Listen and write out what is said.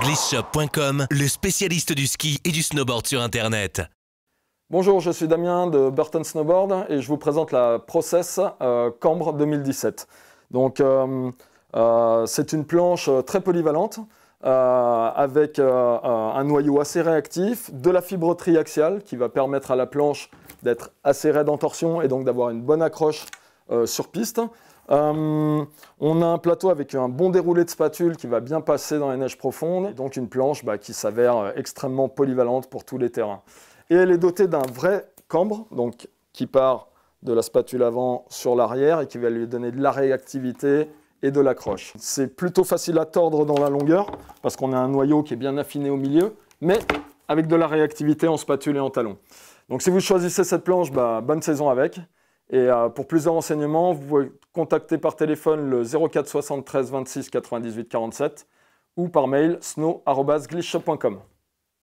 Glissshop.com, le spécialiste du ski et du snowboard sur Internet. Bonjour, je suis Damien de Burton Snowboard et je vous présente la Process euh, Cambre 2017. Donc, euh, euh, c'est une planche très polyvalente avec un noyau assez réactif, de la fibre triaxiale qui va permettre à la planche d'être assez raide en torsion et donc d'avoir une bonne accroche euh, sur piste. Euh, on a un plateau avec un bon déroulé de spatule qui va bien passer dans les neiges profondes, donc une planche bah, qui s'avère euh, extrêmement polyvalente pour tous les terrains. Et elle est dotée d'un vrai cambre, donc qui part de la spatule avant sur l'arrière et qui va lui donner de la réactivité et de l'accroche. C'est plutôt facile à tordre dans la longueur parce qu'on a un noyau qui est bien affiné au milieu, mais avec de la réactivité en spatule et en talon. Donc si vous choisissez cette planche, bah, bonne saison avec. Et euh, pour plus de renseignements, vous pouvez contacter par téléphone le 04 73 26 98 47 ou par mail snow.glitchshop.com.